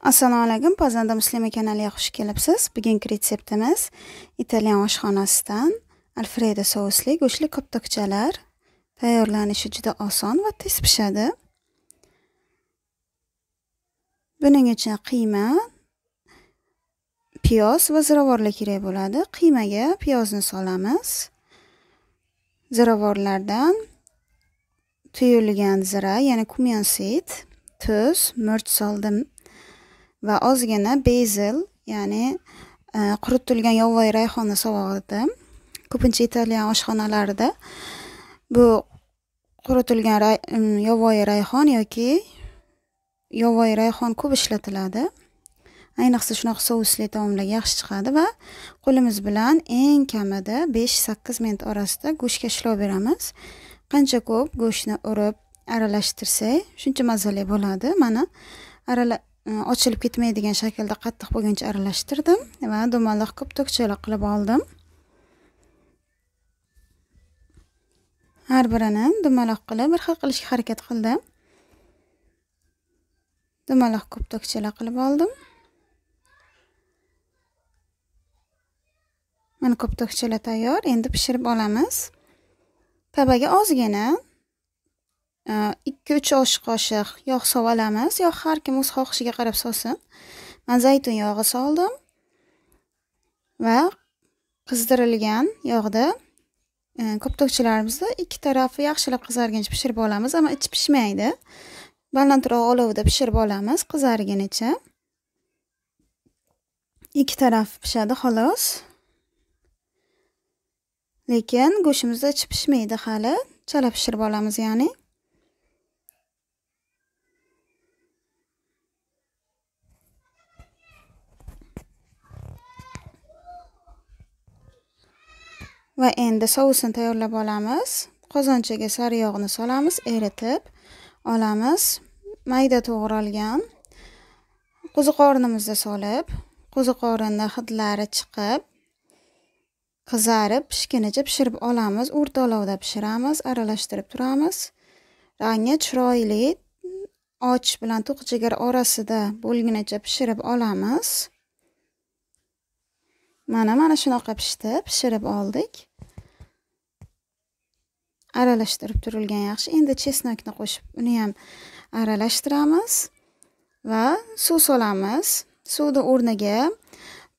assalomu alaykum pazanda muslima kanaliga xush kelibsiz bugungi retseptimiz italyan oshxonasidan alfredo sousli go'shtli koptokchalar tayyorlanishi juda oson va tez pishadi buning uchun qiyma piyoz va ziravorlar kerak bo'ladi qiymaga piyozni solamiz ziravorlardan tuyulgan zira ya'ni kumyon tuz murch soldim va ozgina bezil ya'ni e, quritilgan yovvoyi rayhonni sovug'i ko'pincha italyan oshxonalarida bu quritilgan yovvoyi rayhon yoki yovvoyi rayhon ko'p ishlatiladi ayniqsa shunaqa sousli taomlarga yaxshi chiqadi va qo'limiz bilan eng kamida besh sakkiz minut orasida go'shtga ishlov beramiz qancha ko'p go'shtni urib aralashtirsak shuncha mazali bo'ladi mana Э, ochilib ketmaydigan shaklda qattiq bo'lguncha aralashtirdim va dumaloq qilib to'kchalar qilib oldim har birini dumaloq qilib bir xil qilishga harakat qildim dumaloq qilib to'kchalar qilib oldim mana ko'p tokchalar tayyor endi pishirib olamiz tabaga ozgina Э, ikki uch osh qoshiq yog' solamiz yo har kim o'z xohishiga qarab solsin man zaytun yog'i soldim va qizdirilgan yog'da e, koptokchalarimizni ikki tarafi yaxshilab qizarguncha pishirib olamiz ammo ichi pishmaydi balandroq olovda pishirib olamiz qizargunicha ikki taraf pishadi xolos lekin go'shtimizni ichi pishmaydi hali chala pishirib olamiz ya'ni va endi sousini tayyorlab olamiz qozonchaga sariyog'ni solamiz eritib olamiz mayda to'g'ralgan qo'ziqorinimizni solib qo'ziqorinni hidlari chiqib qizarib pishgunicha pishirib olamiz o'rta olovda pishiramiz aralashtirib turamiz rangi chiroyli och bilan to'q jigar orasida bo'lgunicha pishirib olamiz mana mana shunaqa pishdi pishirib oldik aralashtirib turilgan yaxshi endi chesnokni qo'shib uni ham aralashtiramiz va suv solamiz suvni o'rniga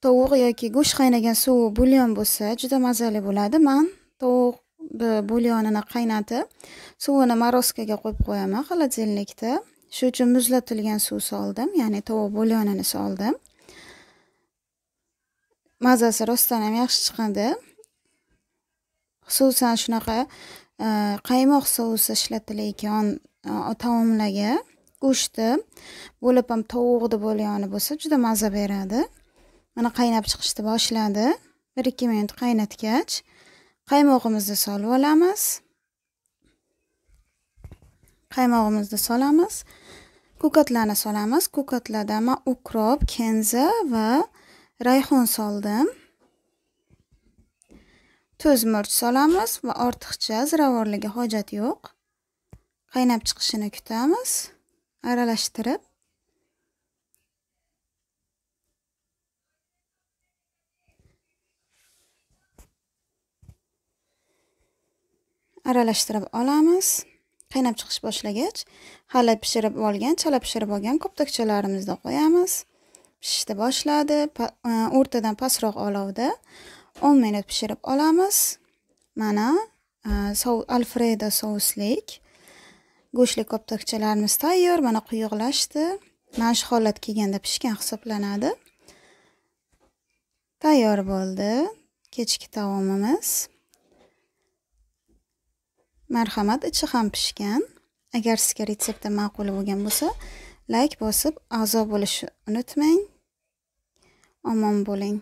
tovuq yoki go'sht qaynagan suvi bulyon bo'lsa juda mazali bo'ladi man tovuq bulyonini qaynatib suvini морозкаga qo'yib qo'yaman холодильникda shuning uchun muzlatilgan suv soldim ya'ni tovuq bulyonini soldim mazasi rostdan ham yaxshi chiqadi xususan shunaqa Э, qaymoq sousi ishlatilayotgan e, taomlarga go'shti bo'lib ham tovuqni bo'lgani bo'lsa juda maza beradi mana qaynab chiqishni boshladi bir ikki minut qaynatgach qaymog'imizni solib olamiz qaymog'imizni solamiz ko'katlarni solamiz ko'katlarda man ukrop kenza va rayhon soldim tuz murch solamiz va ortiqcha ziravorligi hojat yo'q qaynab chiqishini kutamiz aralashtirib aralashtirib olamiz qaynab chiqish boshlagach hali pishirib olgan chala pishirib olgan koptokchalarimizni qo'yamiz pishishni boshladi e, o'rtadan pastroq olovda 10 minut pishirib olamiz mana e, alfredo souslik go'shtli koptokchalarimiz tayyor mana quyuqlashdi mana shu holat kelganda pishgan hisoblanadi tayyor bo'ldi kechki taomimiz marhamat ichi ham pishgan agar sizga retsepti ma'qul bo'lgan bo'lsa layk bosib a'zo bo'lishni unutmang omon bo'ling